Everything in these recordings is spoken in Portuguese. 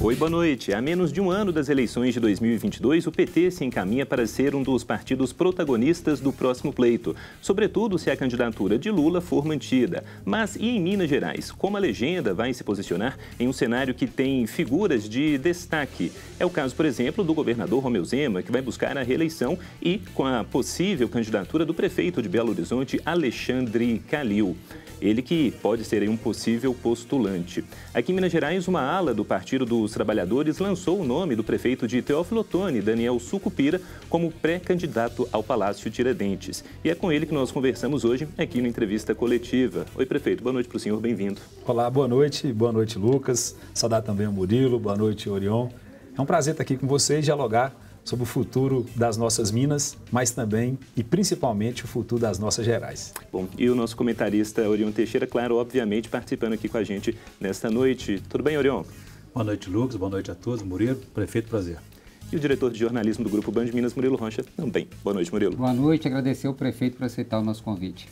Oi, boa noite. Há menos de um ano das eleições de 2022, o PT se encaminha para ser um dos partidos protagonistas do próximo pleito, sobretudo se a candidatura de Lula for mantida. Mas e em Minas Gerais? Como a legenda vai se posicionar em um cenário que tem figuras de destaque? É o caso, por exemplo, do governador Romeu Zema, que vai buscar a reeleição e com a possível candidatura do prefeito de Belo Horizonte, Alexandre Calil. Ele que pode ser um possível postulante. Aqui em Minas Gerais, uma ala do partido do dos Trabalhadores lançou o nome do prefeito de Teófilo Otoni, Daniel Sucupira, como pré-candidato ao Palácio Tiradentes. E é com ele que nós conversamos hoje aqui na Entrevista Coletiva. Oi, prefeito, boa noite para o senhor, bem-vindo. Olá, boa noite, boa noite, Lucas. Saudar também o Murilo, boa noite, Orion. É um prazer estar aqui com vocês, dialogar sobre o futuro das nossas minas, mas também e principalmente o futuro das nossas gerais. Bom, e o nosso comentarista Orion Teixeira, claro, obviamente participando aqui com a gente nesta noite. Tudo bem, Orion? Boa noite, Lucas. Boa noite a todos. Murilo, prefeito, prazer. E o diretor de jornalismo do Grupo Band Minas, Murilo Rocha, também. Boa noite, Murilo. Boa noite. Agradecer ao prefeito por aceitar o nosso convite.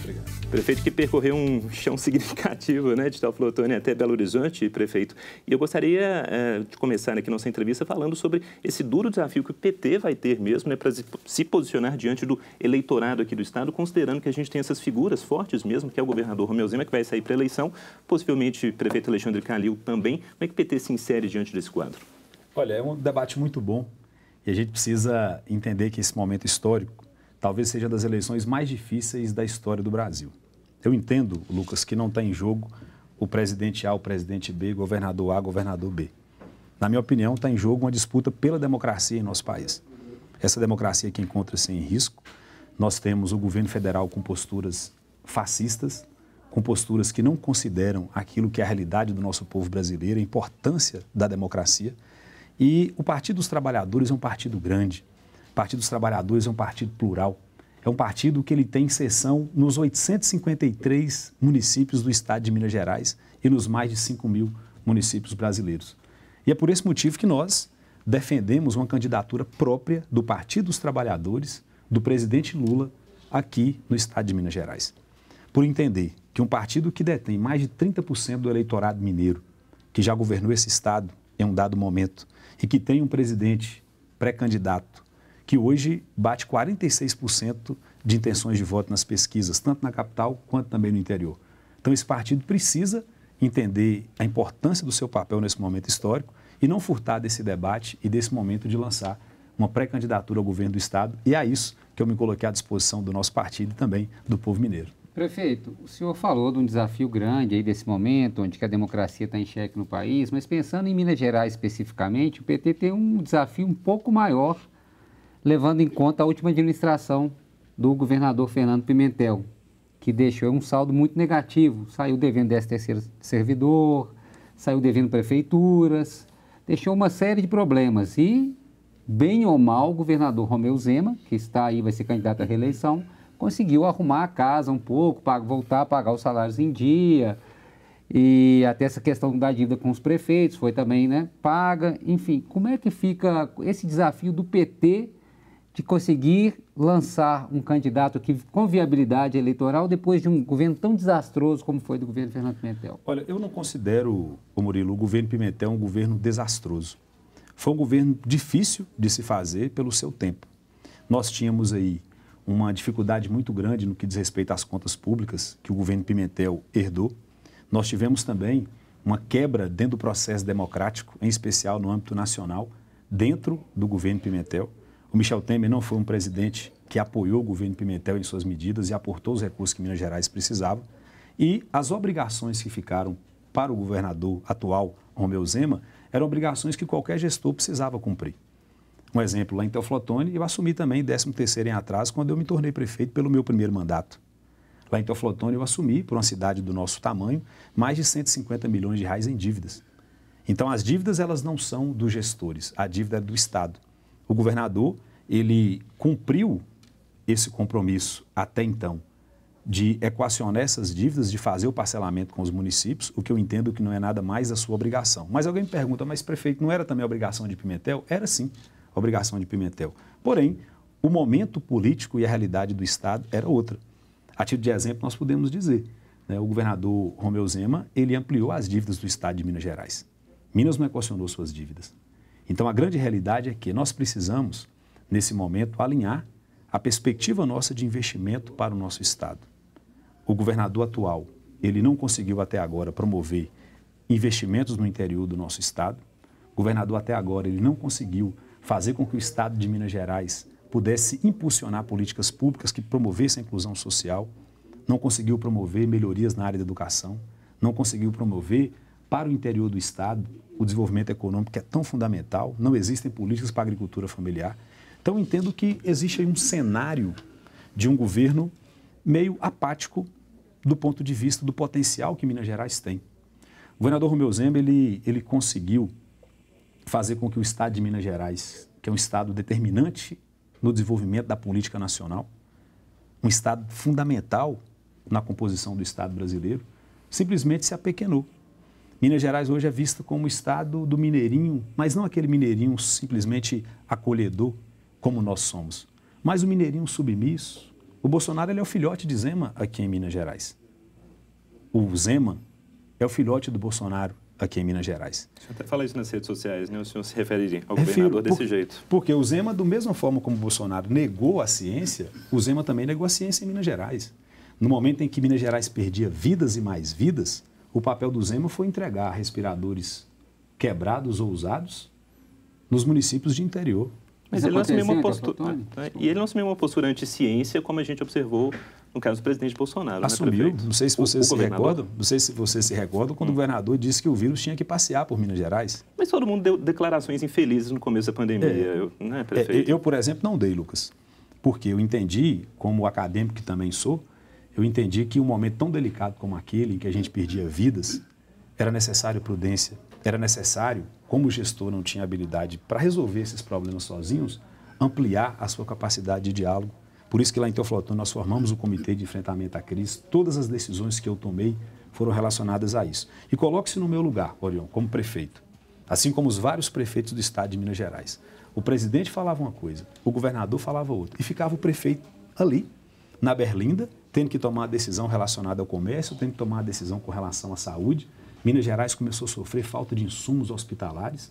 Obrigado. Prefeito que percorreu um chão significativo né, de Teoflotone até Belo Horizonte, prefeito. E eu gostaria eh, de começar aqui nossa entrevista falando sobre esse duro desafio que o PT vai ter mesmo né, para se posicionar diante do eleitorado aqui do Estado, considerando que a gente tem essas figuras fortes mesmo, que é o governador Romeu Zema, que vai sair para a eleição, possivelmente o prefeito Alexandre Calil também. Como é que o PT se insere diante desse quadro? Olha, é um debate muito bom e a gente precisa entender que esse momento histórico talvez seja das eleições mais difíceis da história do Brasil. Eu entendo, Lucas, que não está em jogo o presidente A, o presidente B, governador A, governador B. Na minha opinião, está em jogo uma disputa pela democracia em nosso país. Essa democracia é que encontra-se em risco. Nós temos o governo federal com posturas fascistas, com posturas que não consideram aquilo que é a realidade do nosso povo brasileiro, a importância da democracia. E o Partido dos Trabalhadores é um partido grande, Partido dos Trabalhadores é um partido plural. É um partido que ele tem sessão nos 853 municípios do estado de Minas Gerais e nos mais de 5 mil municípios brasileiros. E é por esse motivo que nós defendemos uma candidatura própria do Partido dos Trabalhadores, do presidente Lula, aqui no estado de Minas Gerais. Por entender que um partido que detém mais de 30% do eleitorado mineiro, que já governou esse estado em um dado momento e que tem um presidente pré-candidato que hoje bate 46% de intenções de voto nas pesquisas, tanto na capital quanto também no interior. Então, esse partido precisa entender a importância do seu papel nesse momento histórico e não furtar desse debate e desse momento de lançar uma pré-candidatura ao governo do Estado. E é isso que eu me coloquei à disposição do nosso partido e também do povo mineiro. Prefeito, o senhor falou de um desafio grande aí desse momento, onde a democracia está em xeque no país, mas pensando em Minas Gerais especificamente, o PT tem um desafio um pouco maior levando em conta a última administração do governador Fernando Pimentel, que deixou um saldo muito negativo, saiu devendo 10 terceiro servidor, saiu devendo prefeituras, deixou uma série de problemas e, bem ou mal, o governador Romeu Zema, que está aí, vai ser candidato à reeleição, conseguiu arrumar a casa um pouco, voltar a pagar os salários em dia, e até essa questão da dívida com os prefeitos foi também né, paga. Enfim, como é que fica esse desafio do PT de conseguir lançar um candidato que, com viabilidade eleitoral depois de um governo tão desastroso como foi do governo Fernando Pimentel? Olha, eu não considero, Murilo, o governo Pimentel um governo desastroso. Foi um governo difícil de se fazer pelo seu tempo. Nós tínhamos aí uma dificuldade muito grande no que diz respeito às contas públicas que o governo Pimentel herdou. Nós tivemos também uma quebra dentro do processo democrático, em especial no âmbito nacional, dentro do governo Pimentel. O Michel Temer não foi um presidente que apoiou o governo Pimentel em suas medidas e aportou os recursos que Minas Gerais precisava. E as obrigações que ficaram para o governador atual, Romeu Zema, eram obrigações que qualquer gestor precisava cumprir. Um exemplo, lá em Teoflotone, eu assumi também 13º em atraso quando eu me tornei prefeito pelo meu primeiro mandato. Lá em Teoflotone, eu assumi, por uma cidade do nosso tamanho, mais de 150 milhões de reais em dívidas. Então, as dívidas, elas não são dos gestores, a dívida é do Estado. O governador, ele cumpriu esse compromisso até então de equacionar essas dívidas, de fazer o parcelamento com os municípios, o que eu entendo que não é nada mais a sua obrigação. Mas alguém me pergunta, mas prefeito, não era também a obrigação de Pimentel? Era sim a obrigação de Pimentel. Porém, o momento político e a realidade do Estado era outra. A título de exemplo, nós podemos dizer, né, o governador Romeu Zema, ele ampliou as dívidas do Estado de Minas Gerais. Minas não equacionou suas dívidas. Então, a grande realidade é que nós precisamos, nesse momento, alinhar a perspectiva nossa de investimento para o nosso Estado. O governador atual, ele não conseguiu até agora promover investimentos no interior do nosso Estado. O governador até agora, ele não conseguiu fazer com que o Estado de Minas Gerais pudesse impulsionar políticas públicas que promovessem a inclusão social, não conseguiu promover melhorias na área da educação, não conseguiu promover para o interior do Estado o desenvolvimento econômico, que é tão fundamental, não existem políticas para a agricultura familiar. Então, entendo que existe aí um cenário de um governo meio apático do ponto de vista do potencial que Minas Gerais tem. O governador Romeu Zema, ele, ele conseguiu fazer com que o estado de Minas Gerais, que é um estado determinante no desenvolvimento da política nacional, um estado fundamental na composição do estado brasileiro, simplesmente se apequenou. Minas Gerais hoje é vista como o estado do mineirinho, mas não aquele mineirinho simplesmente acolhedor, como nós somos, mas o mineirinho submisso. O Bolsonaro é o filhote de Zema aqui em Minas Gerais. O Zema é o filhote do Bolsonaro aqui em Minas Gerais. O até fala isso nas redes sociais, né? O senhor se refere ao é, governador desse por, jeito. Porque o Zema, do mesma forma como o Bolsonaro negou a ciência, o Zema também negou a ciência em Minas Gerais. No momento em que Minas Gerais perdia vidas e mais vidas, o papel do Zema foi entregar respiradores quebrados ou usados nos municípios de interior. Mas, ele não assumiu uma postura. Né? E ele não assumiu uma postura anti-ciência, como a gente observou no caso do presidente Bolsonaro. Né, assumiu. Né, não sei se você o, se recorda. Não sei se você se recorda quando hum. o governador disse que o vírus tinha que passear por Minas Gerais. Mas todo mundo deu declarações infelizes no começo da pandemia, é. eu, né, é, prefeito? É, eu, por exemplo, não dei, Lucas. Porque eu entendi, como acadêmico que também sou, eu entendi que um momento tão delicado como aquele, em que a gente perdia vidas, era necessário prudência, era necessário, como o gestor não tinha habilidade para resolver esses problemas sozinhos, ampliar a sua capacidade de diálogo. Por isso que lá em Teoflotão nós formamos o Comitê de Enfrentamento à Crise. Todas as decisões que eu tomei foram relacionadas a isso. E coloque-se no meu lugar, Orion, como prefeito, assim como os vários prefeitos do estado de Minas Gerais. O presidente falava uma coisa, o governador falava outra, e ficava o prefeito ali, na berlinda, tendo que tomar a decisão relacionada ao comércio, tendo que tomar a decisão com relação à saúde. Minas Gerais começou a sofrer falta de insumos hospitalares.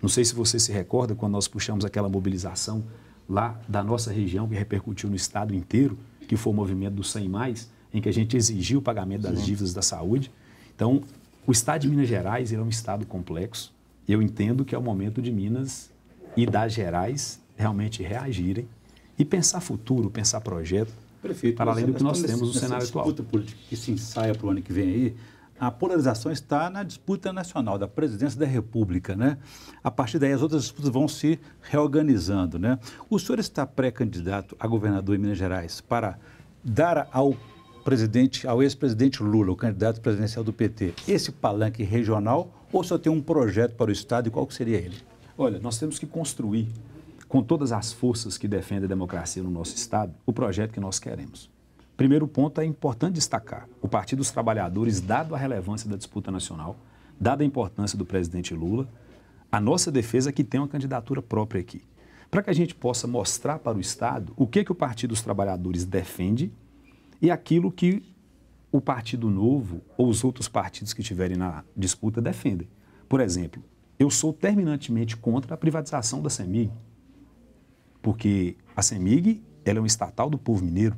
Não sei se você se recorda quando nós puxamos aquela mobilização lá da nossa região que repercutiu no estado inteiro, que foi o movimento do 100 mais, em que a gente exigiu o pagamento das dívidas da saúde. Então, o estado de Minas Gerais é um estado complexo. Eu entendo que é o momento de Minas e das Gerais realmente reagirem e pensar futuro, pensar projeto. Prefeito, para além do que nós temos no cenário atual. disputa política que se ensaia para o ano que vem aí, a polarização está na disputa nacional da presidência da República, né? A partir daí as outras disputas vão se reorganizando, né? O senhor está pré-candidato a governador em Minas Gerais para dar ao presidente, ao ex-presidente Lula, o candidato presidencial do PT, esse palanque regional ou só tem um projeto para o estado e qual seria ele? Olha, nós temos que construir com todas as forças que defendem a democracia no nosso Estado, o projeto que nós queremos. Primeiro ponto é importante destacar: o Partido dos Trabalhadores, dado a relevância da disputa nacional, dada a importância do presidente Lula, a nossa defesa é que tem uma candidatura própria aqui. Para que a gente possa mostrar para o Estado o que, é que o Partido dos Trabalhadores defende e aquilo que o Partido Novo ou os outros partidos que estiverem na disputa defendem. Por exemplo, eu sou terminantemente contra a privatização da CEMIG. Porque a CEMIG ela é um estatal do povo mineiro.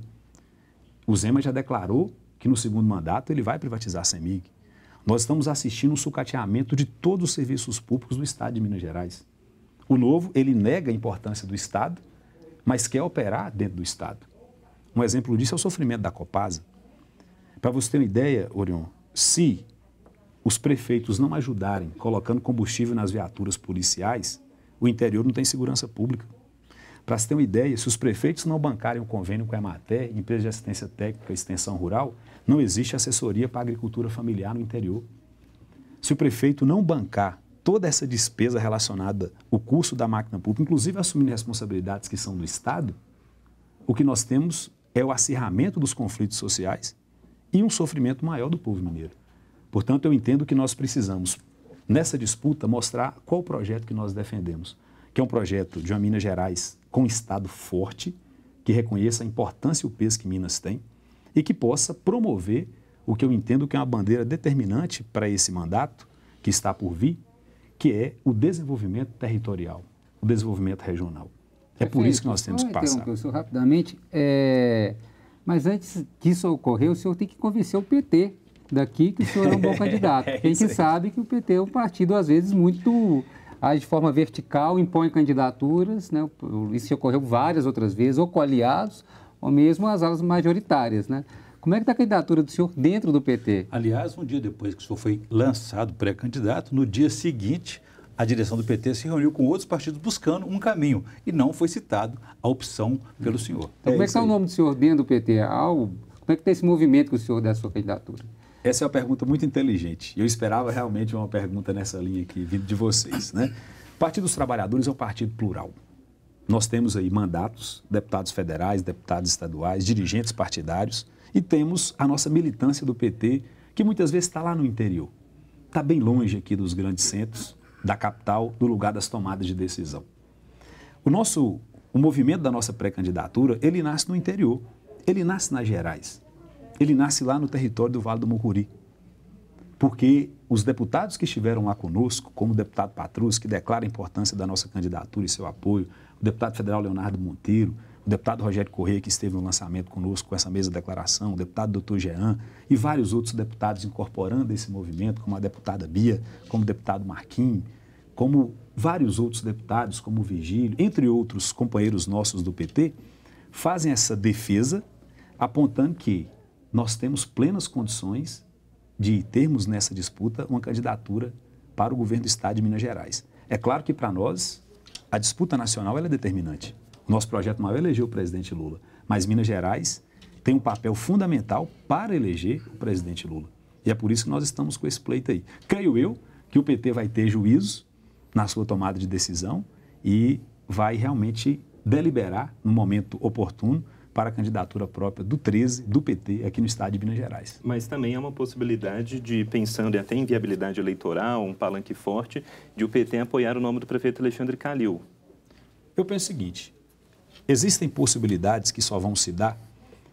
O Zema já declarou que no segundo mandato ele vai privatizar a CEMIG. Nós estamos assistindo um sucateamento de todos os serviços públicos do Estado de Minas Gerais. O novo, ele nega a importância do Estado, mas quer operar dentro do Estado. Um exemplo disso é o sofrimento da Copasa. Para você ter uma ideia, Orion, se os prefeitos não ajudarem colocando combustível nas viaturas policiais, o interior não tem segurança pública. Para se ter uma ideia, se os prefeitos não bancarem o convênio com a EMATER, empresa de assistência técnica e extensão rural, não existe assessoria para a agricultura familiar no interior. Se o prefeito não bancar toda essa despesa relacionada ao custo da máquina pública, inclusive assumindo responsabilidades que são do Estado, o que nós temos é o acirramento dos conflitos sociais e um sofrimento maior do povo mineiro. Portanto, eu entendo que nós precisamos, nessa disputa, mostrar qual o projeto que nós defendemos, que é um projeto de uma Minas Gerais com um Estado forte, que reconheça a importância e o peso que Minas tem e que possa promover o que eu entendo que é uma bandeira determinante para esse mandato que está por vir, que é o desenvolvimento territorial, o desenvolvimento regional. É por isso que nós temos que passar. Então, rapidamente, é... mas antes que isso ocorrer, o senhor tem que convencer o PT daqui que o senhor é um bom candidato. A é gente sabe que o PT é um partido, às vezes, muito Aí, de forma vertical, impõe candidaturas, né? isso ocorreu várias outras vezes, ou com aliados, ou mesmo as alas majoritárias. Né? Como é que está a candidatura do senhor dentro do PT? Aliás, um dia depois que o senhor foi lançado pré-candidato, no dia seguinte, a direção do PT se reuniu com outros partidos buscando um caminho e não foi citado a opção pelo hum. senhor. Então, é como é que está o nome do senhor dentro do PT? Como é que está esse movimento que o senhor dá sua candidatura? Essa é uma pergunta muito inteligente. Eu esperava realmente uma pergunta nessa linha aqui, vindo de vocês. Né? O Partido dos Trabalhadores é um partido plural. Nós temos aí mandatos, deputados federais, deputados estaduais, dirigentes partidários e temos a nossa militância do PT, que muitas vezes está lá no interior. Está bem longe aqui dos grandes centros, da capital, do lugar das tomadas de decisão. O nosso o movimento da nossa pré-candidatura, ele nasce no interior, ele nasce nas Gerais. Ele nasce lá no território do Vale do Mucuri. Porque os deputados que estiveram lá conosco, como o deputado Patrus, que declara a importância da nossa candidatura e seu apoio, o deputado federal Leonardo Monteiro, o deputado Rogério Corrêa, que esteve no lançamento conosco com essa mesma declaração, o deputado doutor Jean e vários outros deputados incorporando esse movimento, como a deputada Bia, como o deputado Marquinhos, como vários outros deputados, como o Virgílio, entre outros companheiros nossos do PT, fazem essa defesa apontando que nós temos plenas condições de termos nessa disputa uma candidatura para o governo do Estado de Minas Gerais. É claro que para nós a disputa nacional é determinante. O nosso projeto maior é eleger o presidente Lula, mas Minas Gerais tem um papel fundamental para eleger o presidente Lula. E é por isso que nós estamos com esse pleito aí. Creio eu que o PT vai ter juízo na sua tomada de decisão e vai realmente deliberar no momento oportuno para a candidatura própria do 13, do PT, aqui no estado de Minas Gerais. Mas também é uma possibilidade de, pensando até em viabilidade eleitoral, um palanque forte, de o PT apoiar o nome do prefeito Alexandre Calil. Eu penso o seguinte: existem possibilidades que só vão se dar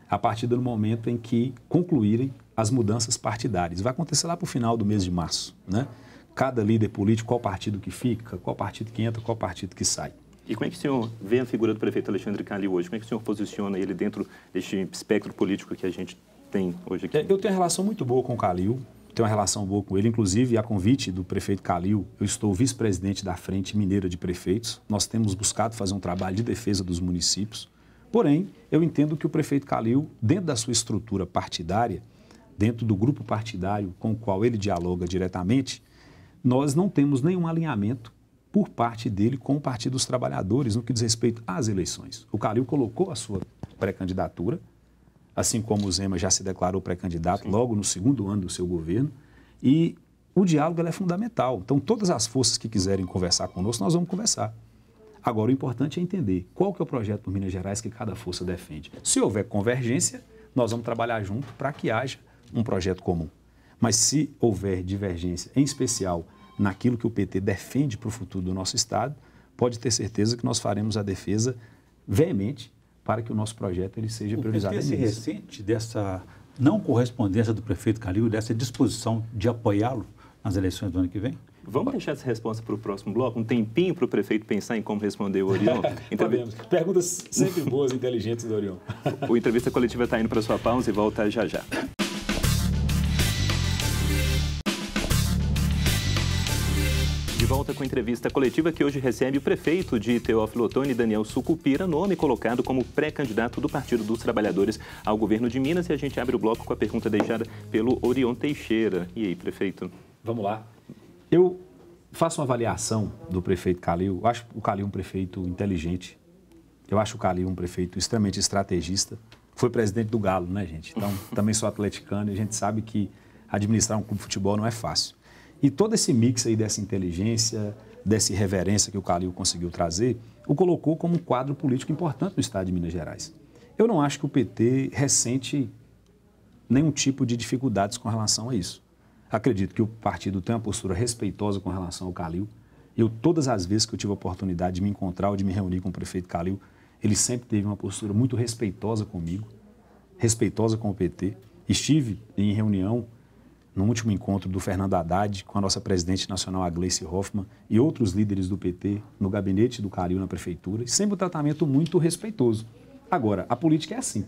a partir do momento em que concluírem as mudanças partidárias. Vai acontecer lá para o final do mês de março, né? Cada líder político, qual partido que fica, qual partido que entra, qual partido que sai. E como é que o senhor vê a figura do prefeito Alexandre Cali hoje? Como é que o senhor posiciona ele dentro deste espectro político que a gente tem hoje aqui? É, eu tenho uma relação muito boa com o Calil, tenho uma relação boa com ele, inclusive a convite do prefeito Calil, eu estou vice-presidente da Frente Mineira de Prefeitos. Nós temos buscado fazer um trabalho de defesa dos municípios. Porém, eu entendo que o prefeito Calil, dentro da sua estrutura partidária, dentro do grupo partidário com o qual ele dialoga diretamente, nós não temos nenhum alinhamento por parte dele com o Partido dos Trabalhadores no que diz respeito às eleições. O Calil colocou a sua pré-candidatura, assim como o Zema já se declarou pré-candidato logo no segundo ano do seu governo, e o diálogo é fundamental. Então, todas as forças que quiserem conversar conosco, nós vamos conversar. Agora, o importante é entender qual que é o projeto do Minas Gerais que cada força defende. Se houver convergência, nós vamos trabalhar junto para que haja um projeto comum. Mas se houver divergência, em especial naquilo que o PT defende para o futuro do nosso Estado, pode ter certeza que nós faremos a defesa veemente para que o nosso projeto ele seja o priorizado. PT se recente dessa não correspondência do prefeito Calil, dessa disposição de apoiá-lo nas eleições do ano que vem? Vamos deixar essa resposta para o próximo bloco? Um tempinho para o prefeito pensar em como responder o Orion? Entrev... Perguntas sempre boas e inteligentes do Orion. o Entrevista Coletiva está indo para sua pausa e volta já já. volta com entrevista coletiva que hoje recebe o prefeito de Teófilo Otoni, Daniel Sucupira, nome colocado como pré-candidato do Partido dos Trabalhadores ao governo de Minas. E a gente abre o bloco com a pergunta deixada pelo Orion Teixeira. E aí, prefeito? Vamos lá. Eu faço uma avaliação do prefeito Calil. Eu acho o Calil um prefeito inteligente. Eu acho o Calil um prefeito extremamente estrategista. Foi presidente do Galo, né, gente? Então, também sou atleticano e a gente sabe que administrar um clube de futebol não é fácil. E todo esse mix aí dessa inteligência, dessa irreverência que o Calil conseguiu trazer, o colocou como um quadro político importante no estado de Minas Gerais. Eu não acho que o PT ressente nenhum tipo de dificuldades com relação a isso. Acredito que o partido tem uma postura respeitosa com relação ao Calil. Eu, todas as vezes que eu tive a oportunidade de me encontrar ou de me reunir com o prefeito Calil, ele sempre teve uma postura muito respeitosa comigo, respeitosa com o PT. Estive em reunião no último encontro do Fernando Haddad com a nossa presidente nacional, a Gleice Hoffmann, e outros líderes do PT no gabinete do Calil na prefeitura, sempre um tratamento muito respeitoso. Agora, a política é assim.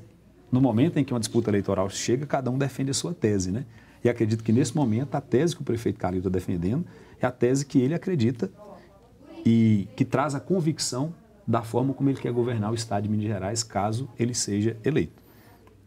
No momento em que uma disputa eleitoral chega, cada um defende a sua tese, né? E acredito que nesse momento a tese que o prefeito Calil está defendendo é a tese que ele acredita e que traz a convicção da forma como ele quer governar o Estado de Minas Gerais, caso ele seja eleito.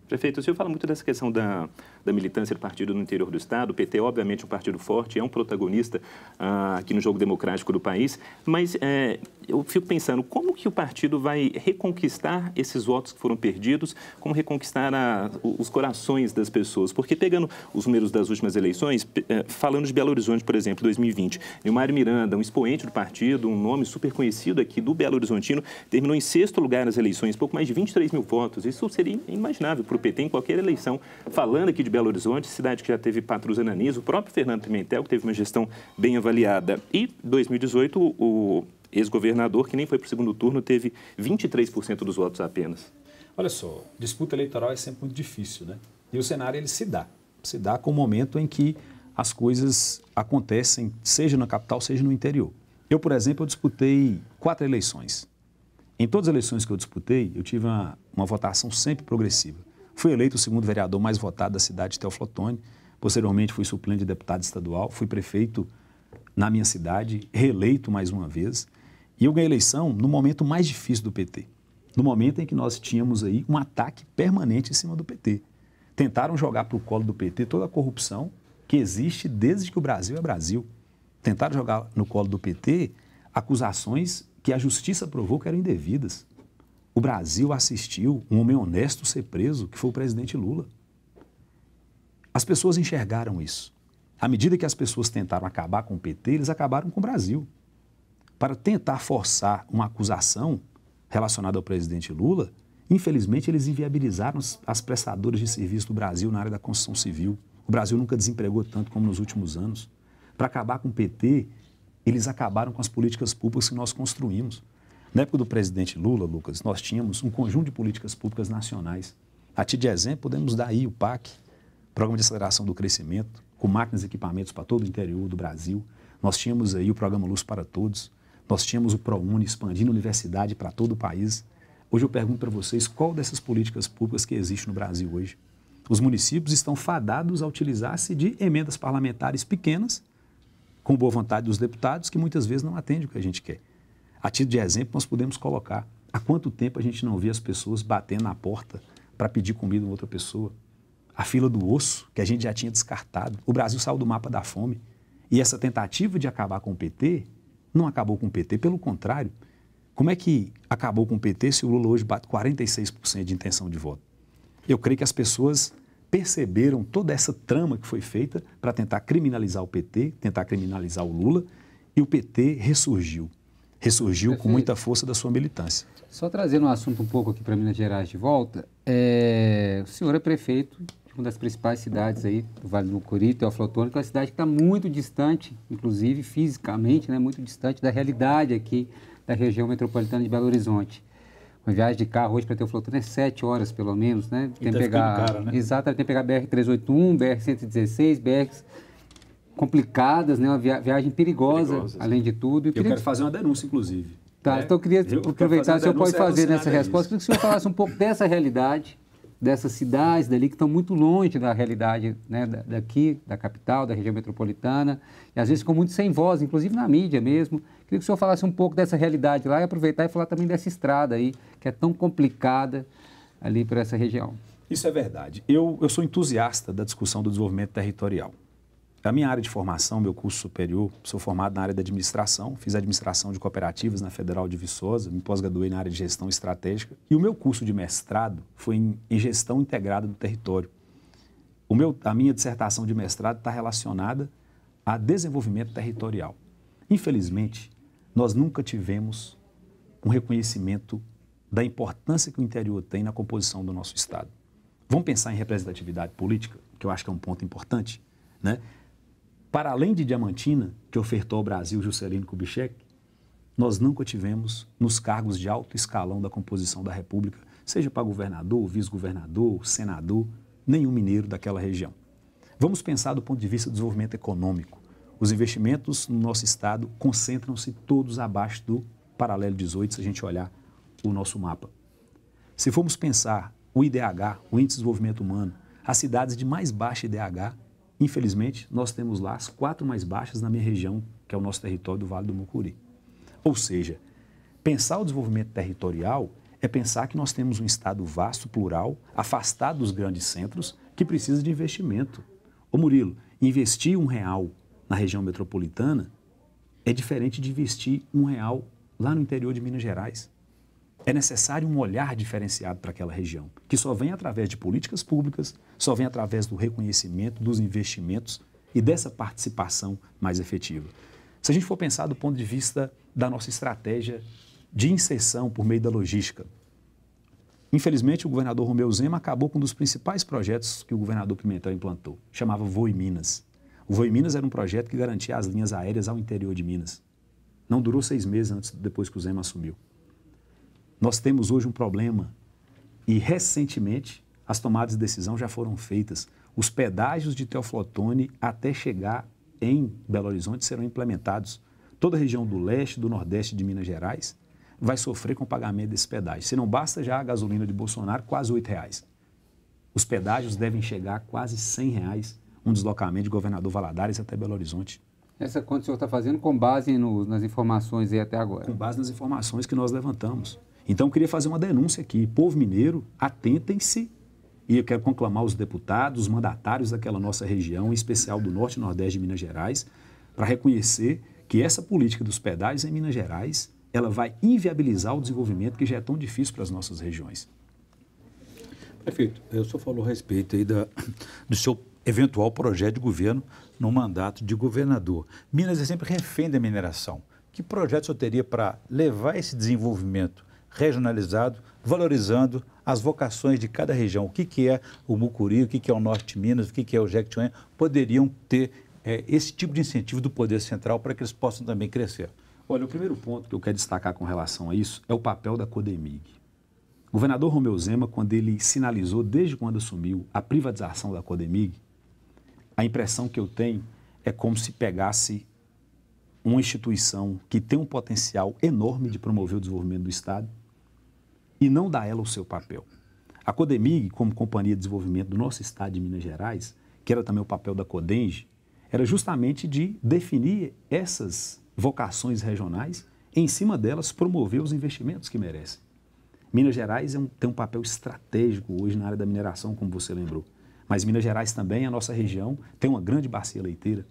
Prefeito, o senhor fala muito dessa questão da, da militância do partido no interior do Estado. O PT, obviamente, é um partido forte, é um protagonista ah, aqui no jogo democrático do país, mas é, eu fico pensando como que o partido vai reconquistar esses votos que foram perdidos, como reconquistar a, os corações das pessoas. Porque pegando os números das últimas eleições, eh, falando de Belo Horizonte, por exemplo, 2020, Mário Miranda, um expoente do partido, um nome super conhecido aqui do Belo Horizontino, terminou em sexto lugar nas eleições, pouco mais de 23 mil votos. Isso seria inimaginável para o PT em qualquer eleição. Falando aqui de Belo Horizonte, cidade que já teve Patrus Ananis, o próprio Fernando Pimentel, que teve uma gestão bem avaliada. E 2018, o ex-governador, que nem foi para o segundo turno, teve 23% dos votos apenas. Olha só, disputa eleitoral é sempre muito difícil, né? E o cenário ele se dá. Se dá com o momento em que as coisas acontecem, seja na capital, seja no interior. Eu, por exemplo, eu disputei quatro eleições. Em todas as eleições que eu disputei, eu tive uma, uma votação sempre progressiva. Fui eleito o segundo vereador mais votado da cidade Teoflotone. Posteriormente, fui suplente de deputado estadual, fui prefeito na minha cidade, reeleito mais uma vez. E eu ganhei eleição no momento mais difícil do PT. No momento em que nós tínhamos aí um ataque permanente em cima do PT. Tentaram jogar para o colo do PT toda a corrupção que existe desde que o Brasil é Brasil. Tentaram jogar no colo do PT acusações que a justiça provou que eram indevidas. O Brasil assistiu um homem honesto ser preso, que foi o presidente Lula. As pessoas enxergaram isso. À medida que as pessoas tentaram acabar com o PT, eles acabaram com o Brasil. Para tentar forçar uma acusação relacionada ao presidente Lula, infelizmente eles inviabilizaram as prestadoras de serviço do Brasil na área da construção civil. O Brasil nunca desempregou tanto como nos últimos anos. Para acabar com o PT, eles acabaram com as políticas públicas que nós construímos. Na época do presidente Lula, Lucas, nós tínhamos um conjunto de políticas públicas nacionais. A ti de exemplo, podemos dar aí o PAC, Programa de Aceleração do Crescimento, com máquinas e equipamentos para todo o interior do Brasil. Nós tínhamos aí o programa Luz para Todos, nós tínhamos o ProUni expandindo a universidade para todo o país. Hoje eu pergunto para vocês qual dessas políticas públicas que existe no Brasil hoje. Os municípios estão fadados a utilizar-se de emendas parlamentares pequenas, com boa vontade dos deputados, que muitas vezes não atendem o que a gente quer. A título de exemplo, nós podemos colocar há quanto tempo a gente não vê as pessoas batendo na porta para pedir comida a outra pessoa? a fila do osso, que a gente já tinha descartado. O Brasil saiu do mapa da fome. E essa tentativa de acabar com o PT não acabou com o PT, pelo contrário. Como é que acabou com o PT se o Lula hoje bate 46% de intenção de voto? Eu creio que as pessoas perceberam toda essa trama que foi feita para tentar criminalizar o PT, tentar criminalizar o Lula, e o PT ressurgiu. Ressurgiu Perfeito. com muita força da sua militância. Só trazendo um assunto um pouco aqui para Minas Gerais de volta, é... o senhor é prefeito uma das principais cidades aí do Vale do Curito, é o Flotônico, é uma cidade que está muito distante, inclusive fisicamente, né, muito distante da realidade aqui da região metropolitana de Belo Horizonte. Uma viagem de carro hoje para ter o Flotônico é sete horas, pelo menos, né? Tem que tá pegar, cara, né? Exato, tem que pegar BR-381, BR-116, BRs complicadas, né? Uma via viagem perigosa, perigosa além de tudo. E eu queria quero fazer uma denúncia, inclusive. Tá, é. então eu queria eu aproveitar, o senhor pode é fazer nessa resposta, queria que o senhor falasse um pouco dessa realidade dessas cidades dali que estão muito longe da realidade né, daqui, da capital, da região metropolitana, e às vezes ficam muito sem voz, inclusive na mídia mesmo. Queria que o senhor falasse um pouco dessa realidade lá e aproveitar e falar também dessa estrada aí, que é tão complicada ali para essa região. Isso é verdade. Eu, eu sou entusiasta da discussão do desenvolvimento territorial. Da minha área de formação, meu curso superior, sou formado na área de administração, fiz administração de cooperativas na Federal de Viçosa, me pós-graduei na área de gestão estratégica e o meu curso de mestrado foi em, em gestão integrada do território. O meu, a minha dissertação de mestrado está relacionada a desenvolvimento territorial. Infelizmente, nós nunca tivemos um reconhecimento da importância que o interior tem na composição do nosso Estado. Vamos pensar em representatividade política, que eu acho que é um ponto importante. Né? para além de Diamantina, que ofertou ao Brasil Juscelino Kubitschek, nós nunca tivemos nos cargos de alto escalão da composição da República, seja para governador, vice-governador, senador, nenhum mineiro daquela região. Vamos pensar do ponto de vista do desenvolvimento econômico. Os investimentos no nosso estado concentram-se todos abaixo do paralelo 18, se a gente olhar o nosso mapa. Se formos pensar o IDH, o Índice de Desenvolvimento Humano, as cidades de mais baixo IDH Infelizmente, nós temos lá as quatro mais baixas na minha região, que é o nosso território do Vale do Mucuri. Ou seja, pensar o desenvolvimento territorial é pensar que nós temos um Estado vasto, plural, afastado dos grandes centros, que precisa de investimento. Ô Murilo, investir um real na região metropolitana é diferente de investir um real lá no interior de Minas Gerais é necessário um olhar diferenciado para aquela região, que só vem através de políticas públicas, só vem através do reconhecimento, dos investimentos e dessa participação mais efetiva. Se a gente for pensar do ponto de vista da nossa estratégia de inserção por meio da logística, infelizmente o governador Romeu Zema acabou com um dos principais projetos que o governador Pimentel implantou, chamava Voe Minas. O Voe Minas era um projeto que garantia as linhas aéreas ao interior de Minas. Não durou seis meses antes, depois que o Zema assumiu. Nós temos hoje um problema e, recentemente, as tomadas de decisão já foram feitas. Os pedágios de Teoflotone até chegar em Belo Horizonte serão implementados. Toda a região do leste, do nordeste de Minas Gerais vai sofrer com o pagamento desse pedágio. Se não basta já a gasolina de Bolsonaro, quase R$ reais. Os pedágios devem chegar a quase R$ reais um deslocamento de governador Valadares até Belo Horizonte. Essa conta o senhor está fazendo com base no, nas informações aí até agora? Com base nas informações que nós levantamos. Então, eu queria fazer uma denúncia aqui. Povo mineiro, atentem-se. E eu quero conclamar os deputados, os mandatários daquela nossa região, em especial do Norte e Nordeste de Minas Gerais, para reconhecer que essa política dos pedais em Minas Gerais ela vai inviabilizar o desenvolvimento que já é tão difícil para as nossas regiões. Prefeito, eu eh, só falou a respeito aí da, do seu eventual projeto de governo no mandato de governador. Minas é sempre refém da mineração. Que projeto o senhor teria para levar esse desenvolvimento regionalizado, valorizando as vocações de cada região. O que, que é o Mucuri, o que, que é o Norte Minas, o que, que é o Jequitinhonha, poderiam ter é, esse tipo de incentivo do Poder Central para que eles possam também crescer. Olha, o primeiro ponto que eu quero destacar com relação a isso é o papel da Codemig. O governador Romeu Zema, quando ele sinalizou, desde quando assumiu, a privatização da Codemig, a impressão que eu tenho é como se pegasse uma instituição que tem um potencial enorme de promover o desenvolvimento do Estado e não dá a ela o seu papel. A Codemig, como companhia de desenvolvimento do nosso estado de Minas Gerais, que era também o papel da Codenge, era justamente de definir essas vocações regionais e, em cima delas, promover os investimentos que merecem. Minas Gerais é um, tem um papel estratégico hoje na área da mineração, como você lembrou. Mas Minas Gerais também, a nossa região, tem uma grande bacia leiteira.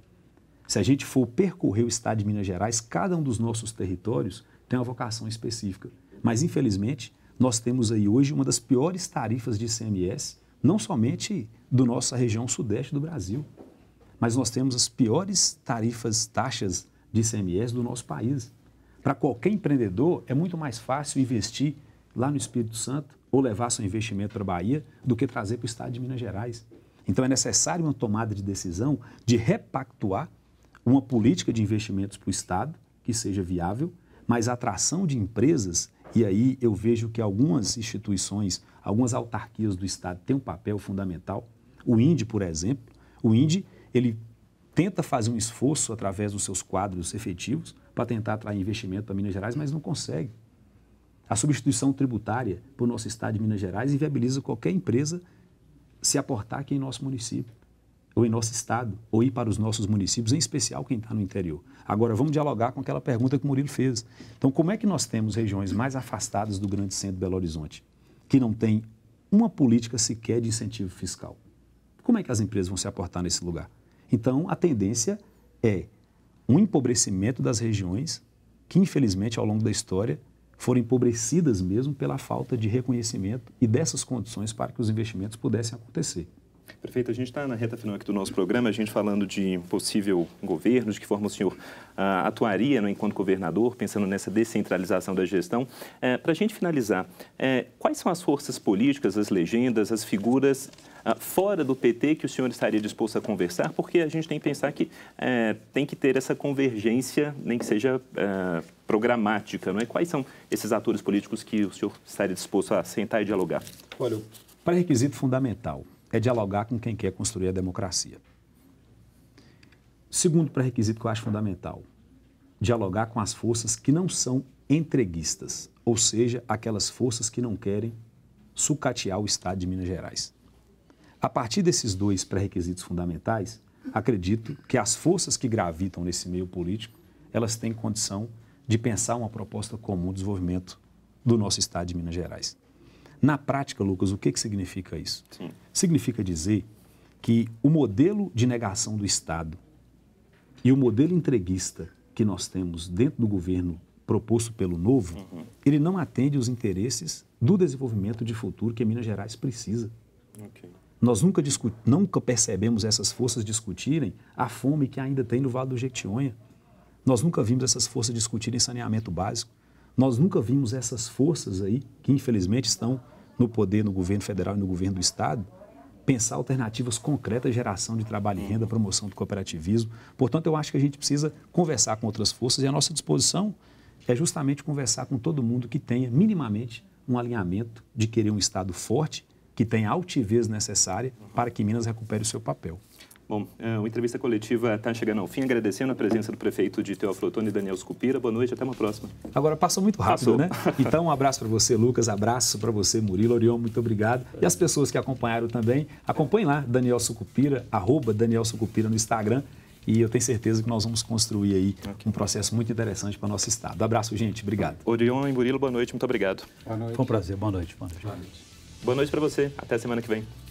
Se a gente for percorrer o estado de Minas Gerais, cada um dos nossos territórios tem uma vocação específica. Mas, infelizmente, nós temos aí hoje uma das piores tarifas de ICMS, não somente do nossa região sudeste do Brasil, mas nós temos as piores tarifas, taxas de ICMS do nosso país. Para qualquer empreendedor, é muito mais fácil investir lá no Espírito Santo ou levar seu investimento para a Bahia do que trazer para o estado de Minas Gerais. Então é necessário uma tomada de decisão de repactuar uma política de investimentos para o estado que seja viável, mas a atração de empresas e aí eu vejo que algumas instituições, algumas autarquias do Estado têm um papel fundamental. O INDE, por exemplo, o INDE, ele tenta fazer um esforço através dos seus quadros efetivos para tentar atrair investimento para Minas Gerais, mas não consegue. A substituição tributária para o nosso Estado de Minas Gerais inviabiliza qualquer empresa se aportar aqui em nosso município ou em nosso estado, ou ir para os nossos municípios, em especial quem está no interior. Agora, vamos dialogar com aquela pergunta que o Murilo fez. Então, como é que nós temos regiões mais afastadas do grande centro de Belo Horizonte, que não tem uma política sequer de incentivo fiscal? Como é que as empresas vão se aportar nesse lugar? Então, a tendência é um empobrecimento das regiões que, infelizmente, ao longo da história, foram empobrecidas mesmo pela falta de reconhecimento e dessas condições para que os investimentos pudessem acontecer. Prefeito, a gente está na reta final aqui do nosso programa, a gente falando de possível governo, de que forma o senhor uh, atuaria né, enquanto governador, pensando nessa descentralização da gestão. Uh, é, Para a gente finalizar, uh, quais são as forças políticas, as legendas, as figuras ah, fora do PT que o senhor estaria disposto a conversar? Porque a gente tem que pensar que é, tem que ter essa convergência, nem que seja programática, não é? Quais são esses atores políticos que o senhor estaria disposto a sentar e dialogar? Olha, pré-requisito fundamental é dialogar com quem quer construir a democracia. Segundo pré-requisito que eu acho fundamental, dialogar com as forças que não são entreguistas, ou seja, aquelas forças que não querem sucatear o Estado de Minas Gerais. A partir desses dois pré-requisitos fundamentais, acredito que as forças que gravitam nesse meio político, elas têm condição de pensar uma proposta comum de desenvolvimento do nosso Estado de Minas Gerais. Na prática, Lucas, o que, que significa isso? Sim. Significa dizer que o modelo de negação do Estado e o modelo entreguista que nós temos dentro do governo proposto pelo novo, uhum. ele não atende os interesses do desenvolvimento de futuro que Minas Gerais precisa. Okay. Nós nunca, nunca percebemos essas forças discutirem a fome que ainda tem no Vale do Jequitinhonha. Nós nunca vimos essas forças discutirem saneamento básico. Nós nunca vimos essas forças aí, que infelizmente estão no poder, no governo federal e no governo do Estado, pensar alternativas concretas, geração de trabalho e renda, promoção do cooperativismo. Portanto, eu acho que a gente precisa conversar com outras forças e a nossa disposição é justamente conversar com todo mundo que tenha minimamente um alinhamento de querer um Estado forte, que tenha a altivez necessária para que Minas recupere o seu papel. Bom, é, a entrevista coletiva está chegando ao fim, agradecendo a presença do prefeito de Teófilo Otoni, Daniel Scupira. Boa noite, até uma próxima. Agora passou muito rápido, passou. né? Então, um abraço para você, Lucas, abraço para você, Murilo, Orion, muito obrigado. E as pessoas que acompanharam também, acompanhem lá, Daniel Sucupira, arroba Daniel Sucupira no Instagram. E eu tenho certeza que nós vamos construir aí okay. um processo muito interessante para o nosso Estado. Abraço, gente. Obrigado. Orion e Murilo, boa noite. Muito obrigado. Boa noite. Foi um prazer. Boa noite. Boa noite. Boa noite, boa noite para você. Até semana que vem.